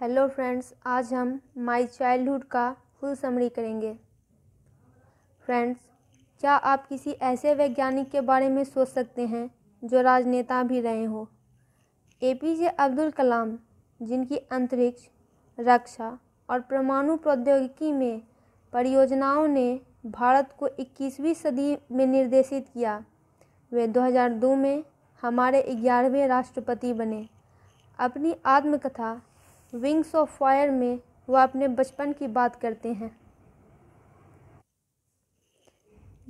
hello friends आज हम my childhood का फुल समरी करेंगे फ्रेंड्स क्या आप किसी ऐसे वैज्ञानिक के बारे में सोच सकते हैं जो राजनेता भी रहे हो ए पी जे अब्दुल कलाम जिनकी अंतरिक्ष रक्षा और परमाणु प्रौद्योगिकी में परियोजनाओं ने भारत को 21वीं सदी में निर्देशित किया वे 2002 में हमारे ग्यारहवें राष्ट्रपति बने अपनी आत्मकथा विंग्स ऑफ फायर में वह अपने बचपन की बात करते हैं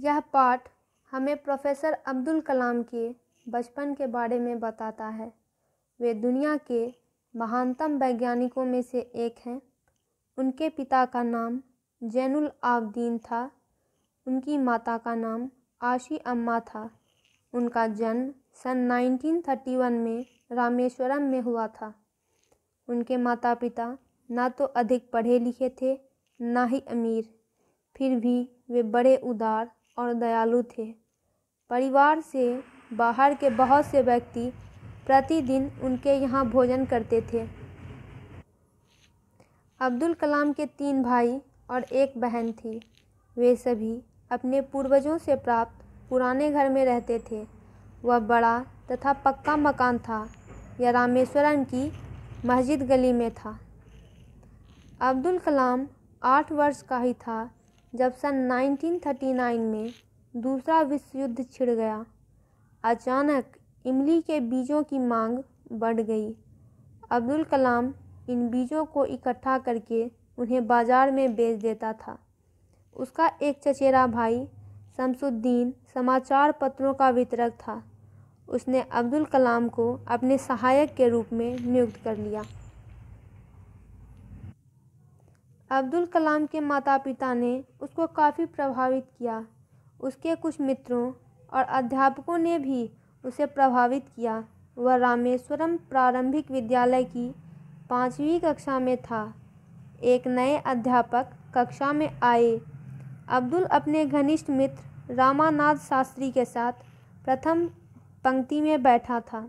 यह पाठ हमें प्रोफेसर अब्दुल कलाम के बचपन के बारे में बताता है वे दुनिया के महानतम वैज्ञानिकों में से एक हैं उनके पिता का नाम जैनुल आबदीन था उनकी माता का नाम आशी अम्मा था उनका जन्म सन 1931 में रामेश्वरम में हुआ था उनके माता पिता ना तो अधिक पढ़े लिखे थे ना ही अमीर फिर भी वे बड़े उदार और दयालु थे परिवार से बाहर के बहुत से व्यक्ति प्रतिदिन उनके यहाँ भोजन करते थे अब्दुल कलाम के तीन भाई और एक बहन थी वे सभी अपने पूर्वजों से प्राप्त पुराने घर में रहते थे वह बड़ा तथा पक्का मकान था यह रामेश्वरम की मस्जिद गली में था अब्दुल कलाम आठ वर्ष का ही था जब सन 1939 में दूसरा विश्व युद्ध छिड़ गया अचानक इमली के बीजों की मांग बढ़ गई अब्दुल कलाम इन बीजों को इकट्ठा करके उन्हें बाज़ार में बेच देता था उसका एक चचेरा भाई शमसुद्दीन समाचार पत्रों का वितरक था उसने अब्दुल कलाम को अपने सहायक के रूप में नियुक्त कर लिया अब्दुल कलाम के माता पिता ने उसको काफ़ी प्रभावित किया उसके कुछ मित्रों और अध्यापकों ने भी उसे प्रभावित किया वह रामेश्वरम प्रारंभिक विद्यालय की पाँचवीं कक्षा में था एक नए अध्यापक कक्षा में आए अब्दुल अपने घनिष्ठ मित्र रामानाथ शास्त्री के साथ प्रथम पंक्ति में बैठा था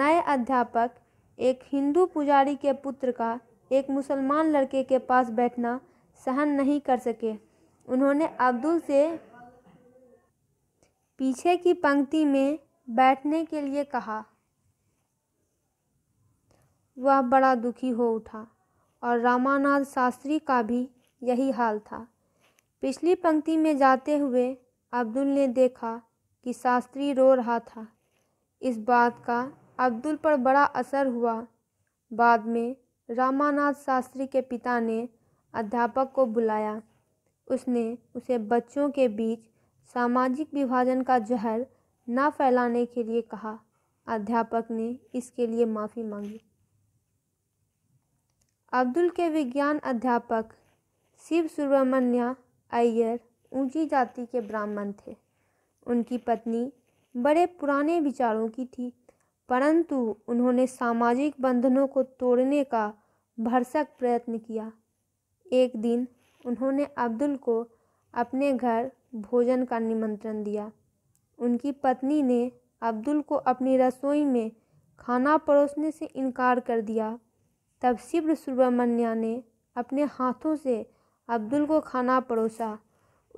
नए अध्यापक एक हिंदू पुजारी के पुत्र का एक मुसलमान लड़के के पास बैठना सहन नहीं कर सके उन्होंने अब्दुल से पीछे की पंक्ति में बैठने के लिए कहा वह बड़ा दुखी हो उठा और रामानाथ शास्त्री का भी यही हाल था पिछली पंक्ति में जाते हुए अब्दुल ने देखा कि शास्त्री रो रहा था इस बात का अब्दुल पर बड़ा असर हुआ बाद में रामानाथ शास्त्री के पिता ने अध्यापक को बुलाया उसने उसे बच्चों के बीच सामाजिक विभाजन का जहर न फैलाने के लिए कहा अध्यापक ने इसके लिए माफ़ी मांगी अब्दुल के विज्ञान अध्यापक शिव सुब्रमण्य अय्यर ऊंची जाति के ब्राह्मण थे उनकी पत्नी बड़े पुराने विचारों की थी परंतु उन्होंने सामाजिक बंधनों को तोड़ने का भरसक प्रयत्न किया एक दिन उन्होंने अब्दुल को अपने घर भोजन का निमंत्रण दिया उनकी पत्नी ने अब्दुल को अपनी रसोई में खाना परोसने से इनकार कर दिया तब शिव सुब्रमण्या ने अपने हाथों से अब्दुल को खाना परोसा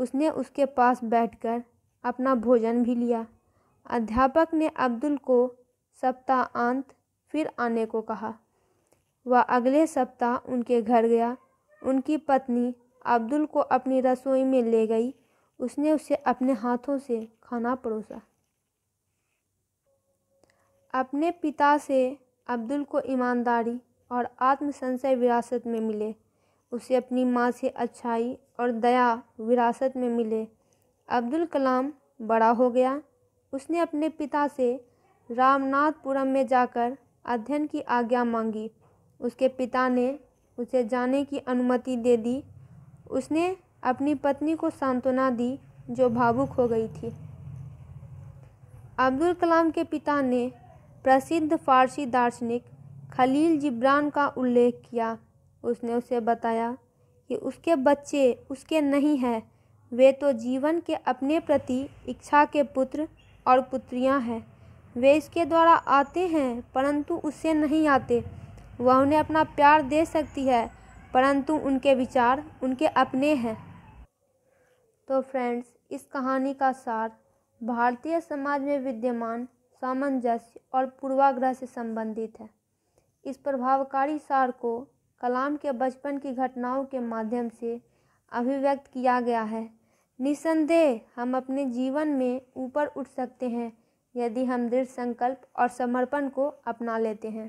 उसने उसके पास बैठकर अपना भोजन भी लिया अध्यापक ने अब्दुल को अंत फिर आने को कहा वह अगले सप्ताह उनके घर गया उनकी पत्नी अब्दुल को अपनी रसोई में ले गई उसने उसे अपने हाथों से खाना परोसा अपने पिता से अब्दुल को ईमानदारी और आत्मसंशय विरासत में मिले उसे अपनी माँ से अच्छाई और दया विरासत में मिले अब्दुल कलाम बड़ा हो गया उसने अपने पिता से रामनाथपुरम में जाकर अध्ययन की आज्ञा मांगी उसके पिता ने उसे जाने की अनुमति दे दी उसने अपनी पत्नी को सांत्वना दी जो भावुक हो गई थी अब्दुल कलाम के पिता ने प्रसिद्ध फारसी दार्शनिक खलील जिब्रान का उल्लेख किया उसने उसे बताया कि उसके बच्चे उसके नहीं हैं वे तो जीवन के अपने प्रति इच्छा के पुत्र और पुत्रियां हैं वे इसके द्वारा आते हैं परंतु उससे नहीं आते वह उन्हें अपना प्यार दे सकती है परंतु उनके विचार उनके अपने हैं तो फ्रेंड्स इस कहानी का सार भारतीय समाज में विद्यमान सामंजस्य और पूर्वाग्रह से संबंधित है इस प्रभावकारी सार को कलाम के बचपन की घटनाओं के माध्यम से अभिव्यक्त किया गया है निसंदेह हम अपने जीवन में ऊपर उठ सकते हैं यदि हम दृढ़ संकल्प और समर्पण को अपना लेते हैं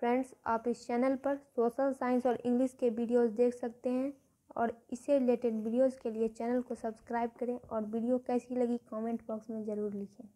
फ्रेंड्स आप इस चैनल पर सोशल साइंस और इंग्लिश के वीडियोस देख सकते हैं और इससे रिलेटेड वीडियोस के लिए चैनल को सब्सक्राइब करें और वीडियो कैसी लगी कमेंट बॉक्स में ज़रूर लिखें